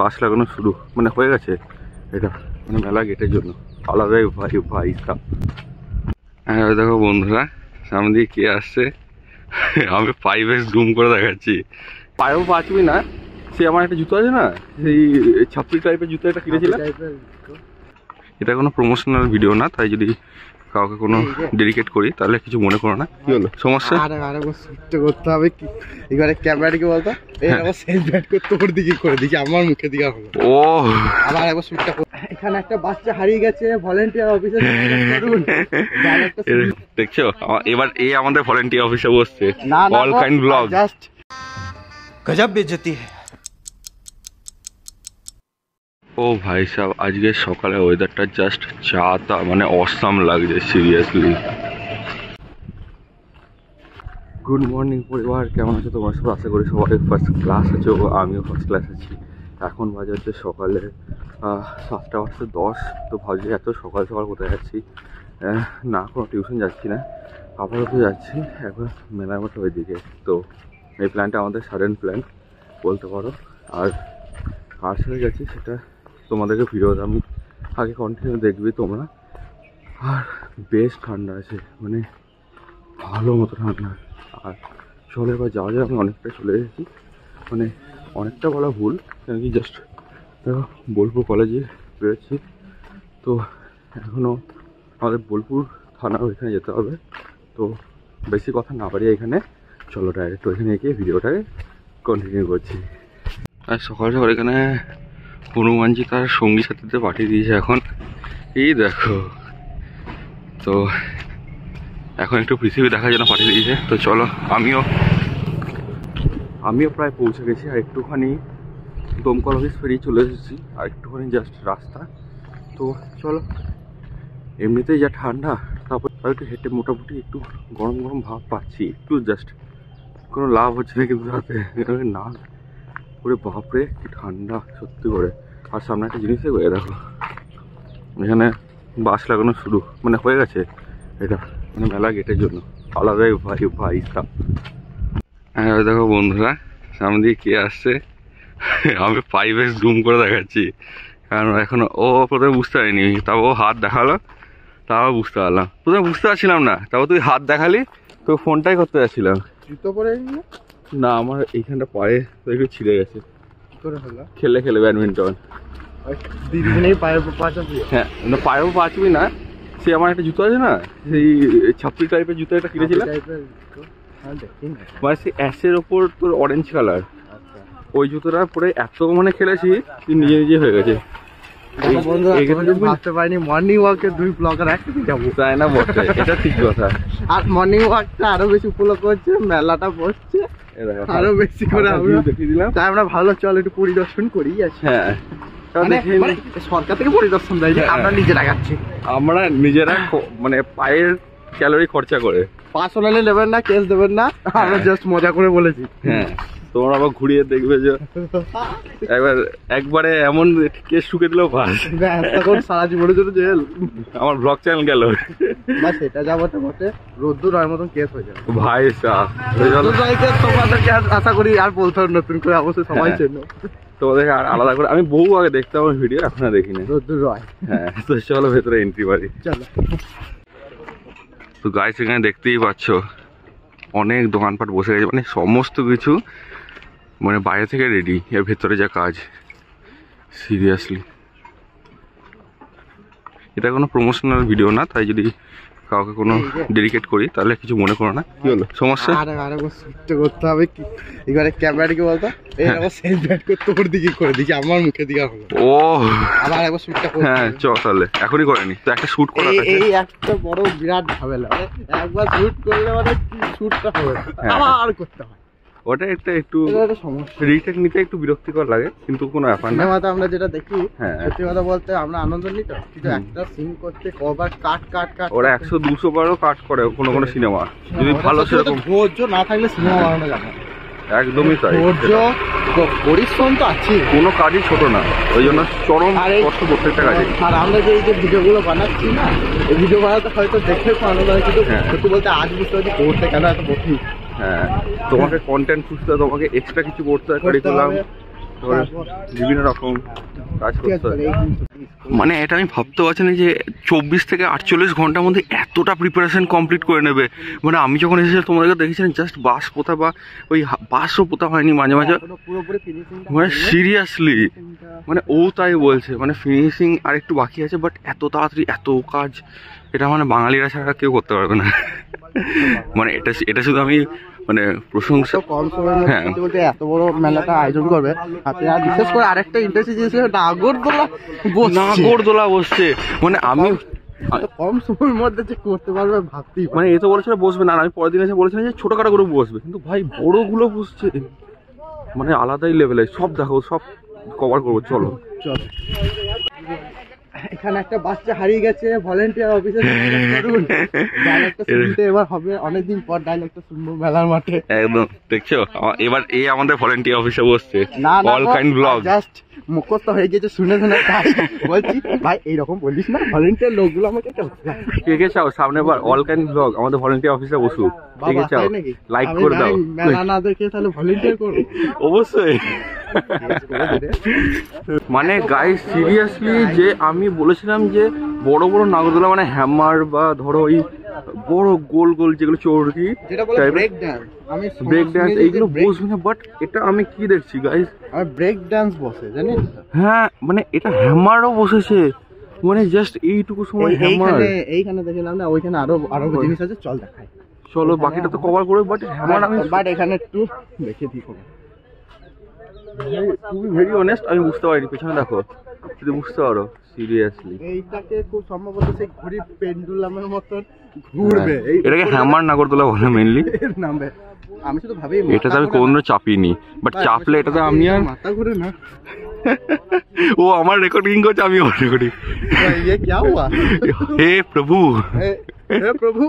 বাস লাগানো শুরু মানে হয়ে গেছে এটা মানে মেলা গেটের জন্য আলাদাই ভাই ভাই সাপ হ্যাঁ দেখো বন্ধুরা সামনে দিয়ে কে আসছে আমি পাইপে জুম করে দেখাচ্ছি পায়েও পাচবি না সে আমার একটা জুতো আছে না সেই ছাপড়ি টাইপের জুতো একটা কিনেছিলাম এটা কোনো প্রমোশনাল ভিডিও না তাই যদি কাউকে কোনো ডেডিকেট করি তাহলে কিছু মনে করো না কি হলো সমস্যা করতে হবে কি এবারে ক্যামেরাটিকে বলতো এই হ্যাঁ। তোর দিকে করে দিকে আমার মুখে দিকে হলো ও আবার একবার শুটটা এখানে একটা বাচ্চা হারিয়ে গেছে ভলেন্টিয়ার অফিসে দেখছো এবার এই আমাদের ভলেন্টিয়ার অফিসে বসছে অল কাইন্ড ব্লগ জাস্ট গজব বেজতি হ্যায় ও ভাই সাহ আজকে সকালে ওয়েদারটা জাস্ট চা তা মানে অসাম লাগছে সিরিয়াসলি গুড মর্নিং পরিবার কেমন আছে তোমার সব আশা করি সবাই ফার্স্ট ক্লাস আছে ও আমিও ফার্স্ট ক্লাস আছি এখন বাজে হচ্ছে সকালে সাতটা বাজতে দশ তো ভাবছি এত সকাল সকাল কোথায় যাচ্ছি না কোনো টিউশন যাচ্ছি না আপাতত যাচ্ছি এখন মেলাঘাট ওই দিকে তো এই প্ল্যানটা আমাদের সাডেন প্ল্যান বলতে পারো আর কার সাথে যাচ্ছি সেটা তোমাদেরকে ফিরোজ আমি আগে কন্টিনিউ দেখবে তোমরা আর বেশ ঠান্ডা আছে মানে ভালো মতো ঠান্ডা আর চলে এবার যাওয়া যায় আমি অনেকটা চলে এসেছি মানে অনেকটা বলা ভুল কেন কি জাস্ট দেখো বোলপুর কলেজে বেরোচ্ছি তো এখনও আমাদের বোলপুর থানার ওইখানে যেতে হবে তো বেশি কথা না পারি এখানে চলো ডাইরেক্ট ওইখানে গিয়ে ভিডিওটাকে কন্টিনিউ করছি আর সকাল সকাল এখানে হনুমানজি তার সঙ্গী সাথীতে পাঠিয়ে দিয়েছে এখন এই দেখো তো এখন একটু পৃথিবী দেখার জন্য পাঠিয়ে দিয়েছে তো চলো আমিও আমিও প্রায় পৌঁছে গেছি আর একটুখানি দমকল অফিস ফেরিয়ে চলে এসেছি আর একটুখানি জাস্ট রাস্তা তো চলো এমনিতেই যা ঠান্ডা তারপর একটু হেঁটে মোটামুটি একটু গরম গরম ভাব পাচ্ছি একটু জাস্ট কোনো লাভ হচ্ছে না কিন্তু রাতে না ওরে বাপরে একটু ঠান্ডা সত্যি করে আর সামনে একটা জিনিস দেখো দেখো এখানে বাস লাগানো শুরু মানে হয়ে গেছে এটা মানে মেলা গেটের জন্য আলাদাই ভাই ভাই সাপ হ্যাঁ দেখো বন্ধুরা সামনে দিয়ে কে আসছে আমি পাইপে জুম করে দেখাচ্ছি কারণ এখন ও প্রথমে বুঝতে পারিনি তাও ও হাত দেখালো তাও বুঝতে পারলাম প্রথমে বুঝতে পারছিলাম না তাও তুই হাত দেখালি তো ফোনটাই করতে যাচ্ছিলাম না আমার এইখানটা পায়ে তো একটু ছিঁড়ে গেছে খেলে খেলে ব্যাডমিন্টন পায়ের হ্যাঁ না না সে আমার একটা জুতো আছে না সেই টাইপের জুতো একটা কিনেছিলাম হ্যাঁ, মানে সে অ্যাশের ওপর অরেঞ্জ কালার আচ্ছা। ওই জুতোটা পরে এত মানে খেলেছি নিজে নিজে হয়ে গেছে মর্নিং ওয়াকে দুই যাবো ঠিক কথা আর মর্নিং ওয়াকটা আরো বেশি মেলাটা আরো হ্যাঁ। বেশি করে আমরা দিলাম তাই আমরা ভালো চল একটু পরিদর্শন করি হ্যাঁ মানে- মানে সরকার থেকে হ্যাঁ। আমরা নিজেরা আমরা নিজেরা মানে পায়ের ক্যালোরি খরচা করে পার্সোনালি নেবেন না কেস দেবেন না আমরা জাস্ট হ্যাঁ। মজা করে বলেছি হ্যাঁ তোমরা আবার ঘুরিয়ে দেখবে যে একবার একবারে এমন কেস শুকে দিল ফাঁস তখন সারা জীবনের জন্য জেল আমার ব্লগ চ্যানেল গেল না সেটা যাবো তো বটে রোদ্দুর আর মতন কেস হয়ে যাবে ভাই সাহ তোমাদেরকে আশা করি আর বলতে হবে নতুন করে অবশ্যই সবাই হ্যাঁ। চেনো তোমাদেরকে আর আলাদা করে আমি বহু আগে দেখতাম আমার ভিডিও এখন আর দেখি রোদ্দুর রয় হ্যাঁ তো চলো ভেতরে এন্ট্রি বাড়ি চলো তো গাইস এখানে দেখতেই পাচ্ছ অনেক দোকানপাট বসে গেছে মানে সমস্ত কিছু মানে বাইরে থেকে রেডি এর ভেতরে যা কাজ সিরিয়াসলি এটা কোনো প্রমোশনাল ভিডিও না তাই যদি কাউকে কোনো ডেডিকেট করি তাহলে কিছু মনে করো না কি হলো সমস্যা আর আর সহ্য করতে হবে কি এবারে ক্যামেরাটিকে বলতো এই আমার সেলফ ব্যাট করে তোর দিকে করে দিকে আমার মুখে দিকে হলো ও আবার একবার শুটটা করতে হ্যাঁ চল তাহলে এখনই করেনি তো একটা শুট করা থাকে এই একটা বড় বিরাট ঝামেলা মানে একবার শুট করলে মানে শুটটা হবে হ্যাঁ। আবার করতে হয় ওটা একটা একটু রিটেক নিতে একটু বিরক্তিকর লাগে কিন্তু কোনো ব্যাপার না মাথা আমরা যেটা দেখি হ্যাঁ। সত্যি কথা বলতে আমরা আনন্দ নিই কিন্তু একটা সিন করতে কবার কাট কাট কাট ওরা একশো দুশো বারও কাট করে কোনো কোনো সিনেমা যদি হ্যাঁ, ভালো সেরকম ধৈর্য না থাকলে সিনেমা বানানো যাবে একদমই তাই ধৈর্য পরিশ্রম তো আছে কোনো কাজই ছোট না ওই জন্য চরম কষ্ট প্রত্যেকটা কাজে আর আমরা যে এই যে ভিডিওগুলো বানাচ্ছি না এই ভিডিও বানাতে হয়তো দেখে খুব আনন্দ হয় কিন্তু হ্যাঁ। সত্যি বলতে আজ বুঝতে পারছি করতে কেন এত কঠিন হ্যাঁ, তোমাকে কন্টেন্ট খুঁজতে হয় তোমাকে এক্সট্রা কিছু করতে হয় কারিকুলাম বিভিন্ন রকম কাজ করতে হয় মানে এটা আমি ভাবতে পারছি না যে চব্বিশ থেকে আটচল্লিশ ঘন্টার মধ্যে এতটা প্রিপারেশন কমপ্লিট করে নেবে মানে আমি যখন এসেছিলাম তোমাদেরকে দেখেছিলাম জাস্ট বাস পোতা বা ওই বাসও পোতা হয়নি মাঝে মাঝে মানে সিরিয়াসলি মানে ও তাই বলছে মানে ফিনিশিং আর একটু বাকি আছে বাট এত তাড়াতাড়ি এত কাজ এটা মানে বাঙালিরা ছাড়া কেউ করতে পারবে না মানে এটা এটা শুধু আমি মানে প্রশংসা কম সময়ের হ্যাঁ এত বড় মেলাটা আয়োজন করবে আর বিশেষ করে আরেকটা ইন্টারেস্টিং জিনিস নাগরদোলা নাগরদোলা বসছে মানে আমি কম সময়ের মধ্যে যে করতে পারবে ভাবতি মানে এ তো বলেছিল বসবে না আমি পরের দিন এসে বলেছিলাম যে ছোটখাটো করে বসবে কিন্তু ভাই বড়গুলো বসছে মানে আলাদাই লেভেলে সব দেখো সব কভার করবো চলো চলো এখানে একটা বাচ্চা হারিয়ে গেছে ভলেন্টিয়ার অফিসে করুন ডায়লগটা শুনতে এবার হবে অনেকদিন পর ডায়লগটা শুনবো মেলার মাঠে একদম দেখছো এবার এ আমাদের ভলেন্টিয়ার অফিসে বসছে না অল কাইন্ড ব্লগ জাস্ট মুখস্থ হয়ে গেছে শুনে শুনে তাই বলছি ভাই এইরকম বলিস না ভলেন্টিয়ার লোকগুলো আমাকে কে কে চাও সামনে বার অল কাইন্ড ব্লগ আমাদের ভলেন্টিয়ার অফিসে বসু কে চাও লাইক করে দাও মেলা না দেখে তাহলে ভলেন্টিয়ার করো অবশ্যই মানে গাইস সিরিয়াসলি যে আমি বলেছিলাম যে বড় বড় নাগরদোলা মানে হ্যামার বা ধরো ওই বড় গোল গোল যেগুলো চৌরকি ব্রেক ডান্স এইগুলো বসবে না বাট এটা আমি কি দেখছি গাইস আর ব্রেক ডান্স বসে জানিস হ্যাঁ মানে এটা হ্যামারও বসেছে মানে জাস্ট এইটুকু সময় হ্যামার এইখানে দেখলাম না ওইখানে আরো আরো জিনিস আছে চল দেখাই চলো বাকিটা তো কভার করবে বাট হ্যামার আমি বাট এখানে একটু দেখে দিই তুমি ভেরি অনেস্ট আমি বুঝতে পারিনি পেছনে দেখো তুমি বুঝতে পারো সিরিয়াসলি এইটাকে খুব সম্ভবত সেই ঘুড়ি পেন্ডুলামের মতন ঘুরবে হ্যাঁ, এটাকে হ্যামার নাগরদোলা বলে মেনলি নামবে আমি শুধু ভাবি এটাতে আমি কোনো চাপিনি বাট চাপলে এটাতে আমি আর মাথা ঘুরে না ও আমার রেকর্ডিং করছে আমি ওর রেকর্ডিং ये क्या हुआ হে প্রভু হে প্রভু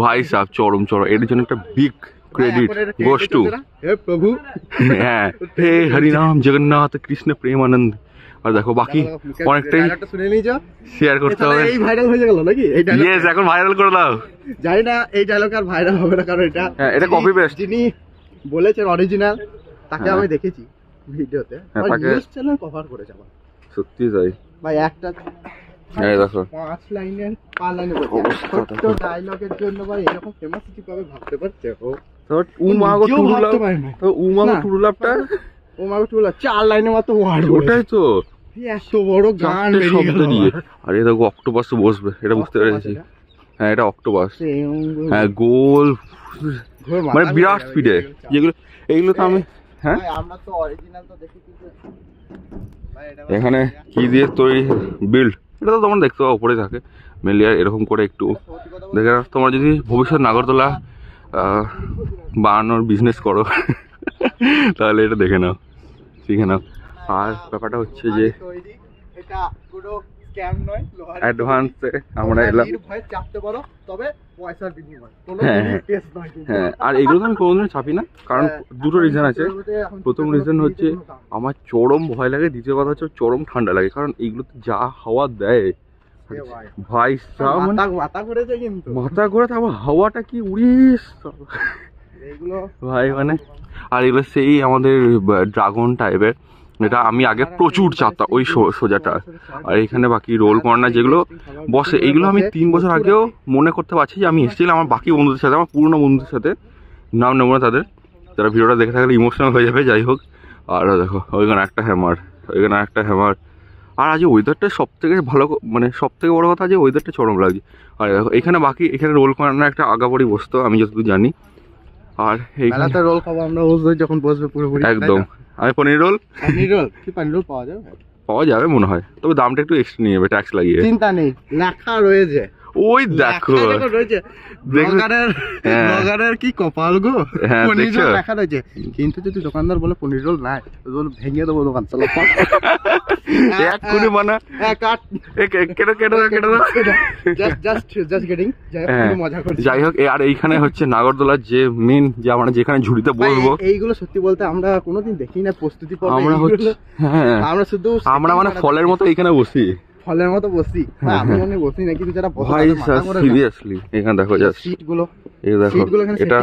ভাই সাহেব চরম চরম এর জন্য একটা বিগ ক্রেডিট হ্যাঁ, গোস প্রভু হ্যাঁ হে হরিনাম জগন্নাথ কৃষ্ণ প্রেমানন্দ আর দেখো বাকি অনেকটাই শেয়ার করতে হবে এই ভাইরাল হয়ে গেল নাকি এখন ভাইরাল করে দাও জানি না এই ডায়লগ আর ভাইরাল হবে না কারণ এটা হ্যাঁ এটা কপি পেস্ট যিনি বলেছেন অরিজিনাল তাকে হ্যাঁ। আমি দেখেছি ভিডিওতে নিউজ চ্যানেল কভার করে সত্যি তাই ভাই একটা হ্যাঁ, পাঁচ জন্য ভাই এরকম ফেমাস কিছু কবে ভাবতে পারছে ও চার মতো ওটাই তো এত বড় গান শব্দ দিয়ে আর এটা অক্টোপাস বসবে এটা বুঝতে পেরেছি হ্যাঁ এটা অক্টোপাস হ্যাঁ গোল মানে বিরাট স্পিডে যেগুলো এগুলো তো আমি হ্যাঁ এখানে কি দিয়ে তৈরি বিল্ড এটা তো তোমার দেখতে পাবো উপরে থাকে মেলিয়া এরকম করে একটু দেখে তোমার যদি ভবিষ্যৎ নাগরদোলা বানানোর বিজনেস করো তাহলে এটা দেখে নাও শিখে নাও আর ব্যাপারটা হচ্ছে যে অ্যাডভান্সে আমরা হ্যাঁ, হ্যাঁ, হ্যাঁ আর এগুলো তো আমি ছাপি না কারণ হ্যাঁ, দুটো আছে প্রথম হচ্ছে আমার চরম ভয় লাগে দ্বিতীয় কথা হচ্ছে চরম ঠান্ডা লাগে কারণ এইগুলোতে যা হাওয়া দেয় ভাই মানে তারপর হাওয়াটা কি ভাই মানে আর সেই আমাদের ড্রাগন টাইপের এটা আমি আগে প্রচুর চাপতাম ওই সোজাটা আর এখানে বাকি রোল কর্নার যেগুলো বসে এইগুলো আমি তিন বছর আগেও মনে করতে পারছি যে আমি এসেছিলাম আমার বাকি বন্ধুদের সাথে আমার পুরনো বন্ধুদের সাথে নাম নেবো না তাদের যারা ভিডিওটা দেখে থাকলে ইমোশনাল হয়ে যাবে যাই হোক আর দেখো ওইখানে একটা হ্যামার ওইখানে একটা হ্যামার আর আজ ওয়েদারটা সব থেকে ভালো মানে সব থেকে বড়ো কথা যে ওয়েদারটা চরম লাগছে আর এখানে বাকি এখানে রোল করানোর একটা আগাপড়ি বসতো আমি যতদূর জানি আর মেলাতে রোল খাবো আমরা বসবো যখন বসবে পুরোপুরি একদম আমি পনির রোল পনির রোল কি পনির রোল পাওয়া যাবে পাওয়া যাবে মনে হয় তবে দামটা একটু এক্সট্রা নিয়ে যাবে ট্যাক্স লাগিয়ে চিন্তা নেই লেখা রয়েছে ওই দেখো ব্লগারের হ্যাঁ। কি কপাল গো হ্যাঁ, পনির রোল লেখা রয়েছে কিন্তু যদি দোকানদার বলে পনির রোল নাই রোল ভেঙে দেবো দোকান চালা এক কোটি মানা এক আট কেটে কেটে কেটে জাস্ট জাস্ট গেটিং মজা করছি যাই হোক আর এইখানে হচ্ছে নাগরদোলার যে মেন যে মানে যেখানে ঝুড়িতে বলবো এইগুলো সত্যি বলতে আমরা কোনোদিন দেখি না প্রস্তুতি আমরা হচ্ছে হ্যাঁ। আমরা শুধু আমরা মানে ফলের মতো এখানে বসি ফলের মতো হ্যাঁ, হ্যাঁ, হ্যাঁ। বসি আমি মনে বসি না কিন্তু যারা ভাই সিরিয়াসলি এখানে দেখো জাস্ট সিট গুলো এই দেখো এটা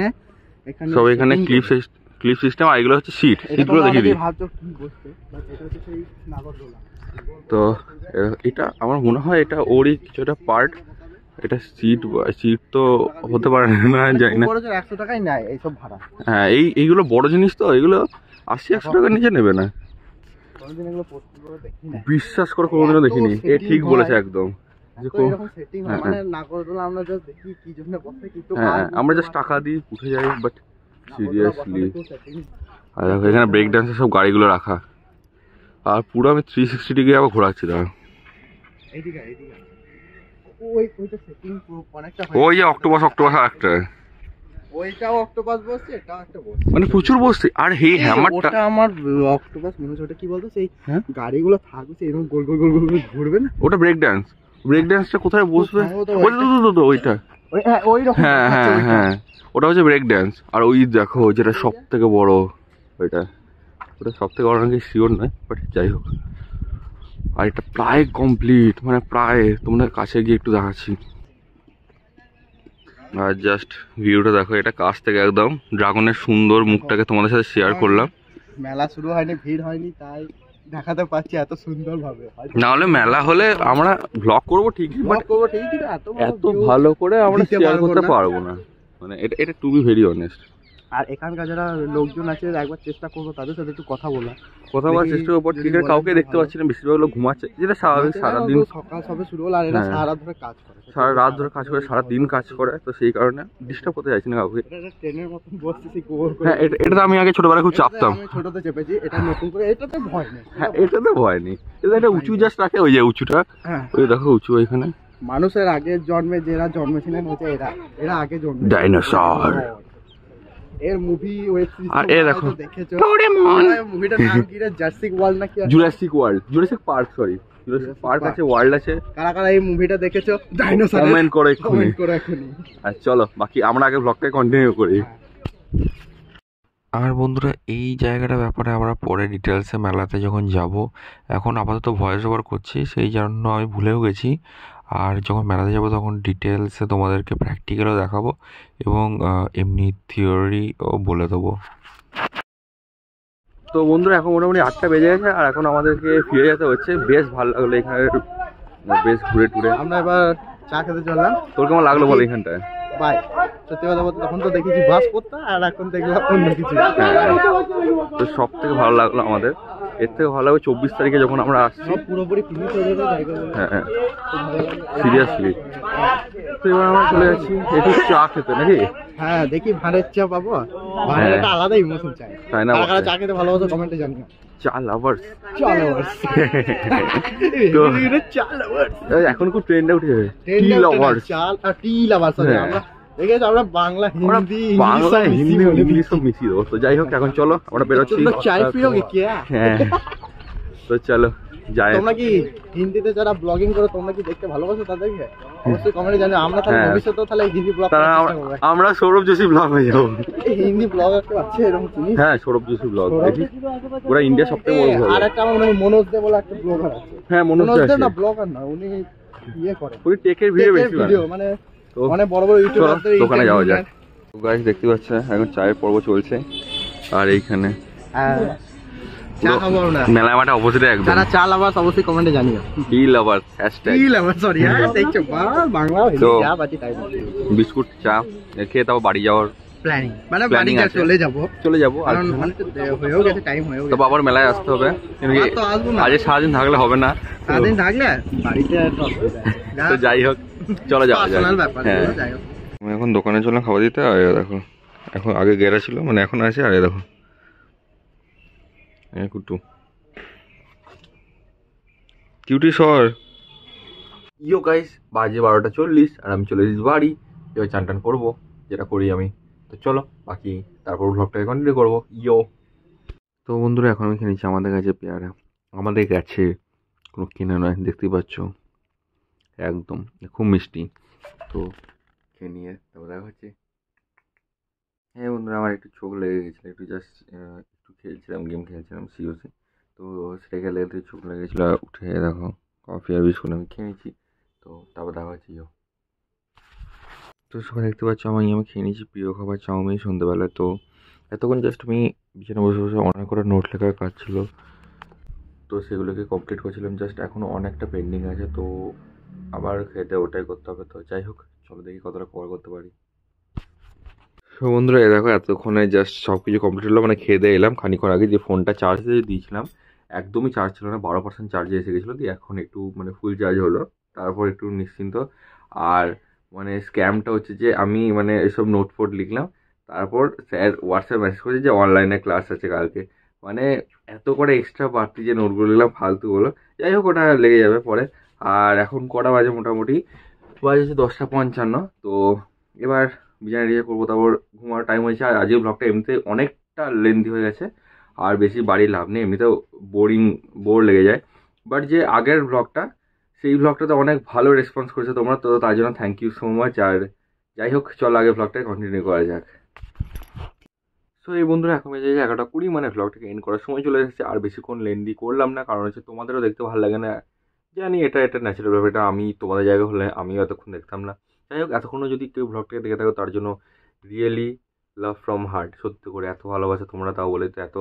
না এখানে সব এখানে ক্লিপ ক্লিপ সিস্টেম আর এগুলো হচ্ছে সিট সিট গুলো দেখিয়ে দিই তো এটা আমার মনে হয় এটা ওরই কিছু একটা পার্ট এটা সিট সিট তো হতে পারে না জানি না একশো টাকাই নেয় এইসব ভাড়া হ্যাঁ এই এইগুলো বড় জিনিস তো এগুলো আশি একশো টাকা নিচে নেবে না করে বিশ্বাস করে কোনোদিনও দেখিনি এ ঠিক বলেছে একদম হ্যাঁ, মানে হ্যাঁ। আমরা জাস্ট হ্যাঁ, টাকা দিই উঠে যাই বাট আর এখানে ব্রেক সব গাড়িগুলো রাখা আর পুরো থ্রি সিক্সটি ডিগ্রি আবার ঘোরাচ্ছি ওই যে অক্টোবর অক্টোবর একটা ওইটাও অক্টোপাস বসছে এটাও একটা বসছে মানে প্রচুর বসছে আর হে হ্যামারটা ওটা আমার অক্টোপাস মনে হচ্ছে ওটা কি বলতো সেই হ্যাঁ? গাড়িগুলো থাকছে এরকম গোল গোল গোল গোল ঘুরবে না ওটা ব্রেক ড্যান্স ব্রেক ড্যান্সটা কোথায় বসবে ওইটা তো তো ওইটা ওই রকম হ্যাঁ হ্যাঁ আচ্ছা, হ্যাঁ, হ্যাঁ ওটা হচ্ছে ব্রেক ডান্স আর ওই দেখো যেটা সব থেকে বড় ওইটা ওটা সব থেকে বড় নাকি শিওর নয় বাট যাই হোক আর এটা প্রায় কমপ্লিট মানে প্রায় তোমরা কাছে গিয়ে একটু দেখাচ্ছি আর জাস্ট ভিউটা দেখো এটা কাছ থেকে একদম ড্রাগনের সুন্দর মুখটাকে তোমাদের সাথে শেয়ার হ্যাঁ, করলাম মেলা শুরু হয়নি ভিড় হয়নি তাই দেখাতে পাচ্ছি এত সুন্দর ভাবে না হলে মেলা হলে আমরা ব্লগ করব ঠিকই বাট করব ঠিকই এত ভালো করে আমরা শেয়ার করতে পারবো না মানে এটা এটা টু বি ভেরি অনেস্ট আর এখানকার যারা লোকজন আছে একবার চেষ্টা করবো তাদের সাথে একটু কথা বলা কথা বলার চেষ্টা উপর টিকেট কাউকে দেখতে পাচ্ছি না বেশিরভাগ লোক ঘুমাচ্ছে যেটা স্বাভাবিক সারাদিন সকাল সবে শুরু হলো আর এরা হ্যাঁ। সারা রাত ধরে কাজ করে সারা রাত ধরে কাজ করে সারা দিন কাজ করে তো সেই কারণে ডিস্টার্ব করতে চাইছি না কাউকে ট্রেনের মতন বসতেছি করে হ্যাঁ এটা আমি আগে ছোটবেলায় খুব চাপতাম ছোটতে চেপেছি এটা নতুন করে এটাতে ভয় নেই হ্যাঁ এটাতে ভয় নেই এটা একটা উঁচু জাস্ট রাখে ওই যে উঁচুটা হ্যাঁ। ওই দেখো উঁচু ওইখানে মানুষের আগের জন্মে যারা জন্মেছিলেন হচ্ছে এরা এরা আগে জন্মে ডাইনোসর এর মুভি আর এ দেখো ডোরেমন মুভিটার হ্যাঁ, নাম কি রে জার্সিক ওয়ার্ল্ড না Jurassic World Jurassic Park sorry Jurassic Park আছে ওয়ার্ল্ড আছে কারা কারা এই মুভিটা দেখেছো ডাইনোসর কমেন্ট করে এক্ষুনি আর চলো বাকি আমরা আগে ব্লগটা কন্টিনিউ করি হ্যাঁ। আর বন্ধুরা এই জায়গাটার ব্যাপারে আমরা পরে ডিটেলসে মেলাতে যখন যাব এখন আপাতত ভয়েস ওভার করছি সেই জন্য আমি ভুলেও গেছি আর যখন মেলাতে যাবো তখন ডিটেলসে তোমাদেরকে প্র্যাকটিক্যালও দেখাবো এবং এমনি থিওরিও বলে দেবো তো বন্ধুরা এখন মোটামুটি আটটা বেজে গেছে আর এখন আমাদেরকে ফিরে যেতে হচ্ছে বেশ ভালো লাগলো এখানে মানে বেশ ঘুরে টুরে আমরা এবার চা খেতে চললাম তোর কেমন লাগলো বলো এখানটায় বাই সত্যি কথা বলতে তখন তো দেখেছি বাস করতে আর এখন দেখলাম অন্য কিছু তো সব থেকে ভালো লাগলো আমাদের এর থেকে ভালো হবে চব্বিশ তারিখে যখন আমরা আসছি হ্যাঁ, হ্যাঁ সিরিয়াসলি তো এবার আমরা চলে যাচ্ছি একটু চা খেতে নাকি হ্যাঁ দেখি ভাঁড়ের চা পাবো হ্যাঁ। তাই না চা খেতে চা চা চা এখন খুব ট্রেন্ডে উঠে যাবে চা আমরা বাংলা হিন্দি যাই হোক এখন চলো আমরা হ্যাঁ তো চলো যাই হিন্দিতে যারা ব্লগিং তোমরা কি দেখতে হ্যাঁ। আমরা তাহলে হ্যাঁ। হিন্দি ব্লগ আমরা সৌরভ জোশী ব্লগ হয়ে যাবো হিন্দি ব্লগ একটা হ্যাঁ সৌরভ যোশী ব্লগ দেখি পুরো ইন্ডিয়া সবথেকে থেকে আমার মনোজ দে একটা ব্লগার হ্যাঁ মনোজ না ব্লগার না উনি ইয়ে করে টেকের ভিডিও মানে মানে চায়ের চলছে আর এইখানে হ্যাঁ। মেলা হ্যাঁ, বিস্কুট চা খেয়ে তারপর বাড়ি যাওয়ার মানে চলে চলে মানে মেলায় আসতে হবে আজ সারাদিন থাকলে হবে না থাকলে তো যাই হোক চলো যাওয়া যায় হ্যাঁ এখন দোকানে চললাম খাবার দিতে আর দেখো এখন আগে গেরা ছিল মানে এখন আছে আর দেখো হ্যাঁ কুটু কিউটি সর ইয়ো গাইস বাজে বারোটা চল্লিশ আর আমি চলে এসেছি বাড়ি এবার চান টান করবো যেটা করি আমি তো চলো বাকি তারপর ব্লগটাকে কন্টিনিউ করবো ইয়ো তো বন্ধুরা এখন আমি কিনেছি আমাদের কাছে পেয়ারা আমাদের কাছে কোনো কিনে নয় দেখতেই পাচ্ছ একদম খুব মিষ্টি তো খেয়ে নিয়ে তারপর দেখা হচ্ছে হ্যাঁ বন্ধুরা আমার একটু চোখ লেগে গেছিলো একটু জাস্ট একটু খেলছিলাম গেম খেলছিলাম সিওসি তো সেটা খেলে চোখ লেগে গেছিলো উঠে দেখো কফি আর বিস্কুট আমি খেয়ে নিয়েছি তো তারপর দেখা হচ্ছে ইয়ো তো সবাই দেখতে পাচ্ছ আমি আমি খেয়ে নিয়েছি প্রিয় খাবার চাউমিন সন্ধ্যেবেলা তো এতক্ষণ জাস্ট আমি বিছানে বসে বসে অনেক করে নোট লেখার কাজ ছিল তো সেগুলোকে কমপ্লিট করেছিলাম জাস্ট এখনও অনেকটা পেন্ডিং আছে তো আবার খেতে ওটাই করতে হবে তো যাই হোক চলো দেখি কতটা কভার করতে পারি তো বন্ধুরা দেখো এতক্ষণে জাস্ট সব কিছু কমপ্লিট হলো মানে খেয়ে দিয়ে এলাম খানিক্ষণ আগে যে ফোনটা চার্জ দিয়ে দিয়েছিলাম একদমই চার্জ ছিল না বারো পার্সেন্ট চার্জে এসে গেছিলো দিয়ে এখন একটু মানে ফুল চার্জ হলো তারপর একটু নিশ্চিন্ত আর মানে স্ক্যামটা হচ্ছে যে আমি মানে এসব নোট ফোট লিখলাম তারপর স্যার হোয়াটসঅ্যাপ মেসেজ করেছে যে অনলাইনে ক্লাস আছে কালকে মানে এত করে এক্সট্রা বাড়তি যে নোটগুলো লিখলাম ফালতুগুলো যাই হোক ওটা লেগে যাবে পরে আর এখন কটা বাজে মোটামুটি বাজে হচ্ছে দশটা পঞ্চান্ন তো এবার বিছানা রিজার্ভ করবো তারপর ঘুমার টাইম হয়েছে আর আজকে ব্লগটা এমনিতে অনেকটা লেন্দি হয়ে গেছে আর বেশি বাড়ি লাভ নেই এমনিতেও বোরিং বোর লেগে যায় বাট যে আগের ব্লগটা সেই ব্লগটাতে অনেক ভালো রেসপন্স করেছে তোমরা তো তার জন্য থ্যাংক ইউ সো মাচ আর যাই হোক চল আগে ব্লগটা কন্টিনিউ করা যাক সো এই বন্ধুরা এখন বেজে এগারোটা কুড়ি মানে ব্লগটাকে এন্ড করার সময় চলে এসেছে আর বেশিক্ষণ লেন্দি করলাম না কারণ হচ্ছে তোমাদেরও দেখতে ভালো লাগে না জানি এটা এটা ন্যাচারাল ব্যাপার এটা আমি তোমাদের জায়গা হলে আমিও এতক্ষণ দেখতাম না যাই হোক এতক্ষণও যদি কেউ ব্লগটাকে দেখে থাকো তার জন্য রিয়েলি লাভ ফ্রম হার্ট সত্যি করে এত ভালোবাসা তোমরা তাও বলে তো এত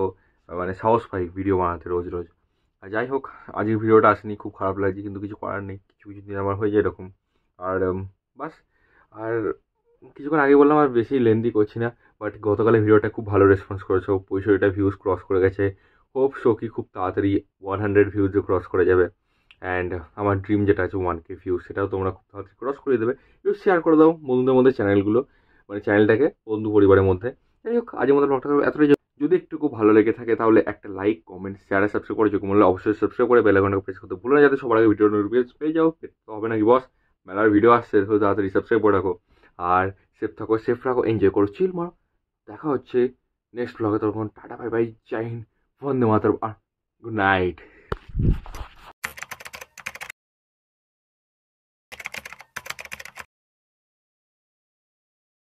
মানে সাহস পাই ভিডিও বানাতে রোজ রোজ আর যাই হোক আজকের ভিডিওটা আসেনি খুব খারাপ লাগছে কিন্তু কিছু করার নেই কিছু কিছু দিন আমার হয়ে যায় এরকম আর বাস আর কিছুক্ষণ আগে বললাম আর বেশি লেন্দি করছি না বাট গতকালের ভিডিওটা খুব ভালো রেসপন্স করেছে পঁয়ষট্টিটা ভিউজ ক্রস করে গেছে হোপ শো কি খুব তাড়াতাড়ি ওয়ান হান্ড্রেড ভিউজ ক্রস করে যাবে অ্যান্ড আমার ড্রিম যেটা আছে ওয়ান কে ভিউ সেটাও তোমরা খুব তাড়াতাড়ি ক্রস করে দেবে একটু শেয়ার করে দাও বন্ধুদের মধ্যে চ্যানেলগুলো মানে চ্যানেলটাকে বন্ধু পরিবারের মধ্যে যাই হোক আজের মধ্যে ব্লগটা এতটাই যদি একটু খুব ভালো লেগে থাকে তাহলে একটা লাইক কমেন্ট শেয়ার সাবস্ক্রাইব করে যোগ মূল্য অবশ্যই সাবস্ক্রাইব করে বেলাঘন্টা প্রেস করতে ভুলে না যাতে সবার আগে ভিডিও নোটিফিকেশন পেয়ে যাও তো হবে নাকি বস মেলার ভিডিও আসছে তো তাড়াতাড়ি সাবস্ক্রাইব করে রাখো আর সেফ থাকো সেফ রাখো এনজয় করো চিল মারো দেখা হচ্ছে নেক্সট ব্লগে তখন টাটা বাই বাই চাইন হিন্দ বন্দে মাতরম আর গুড নাইট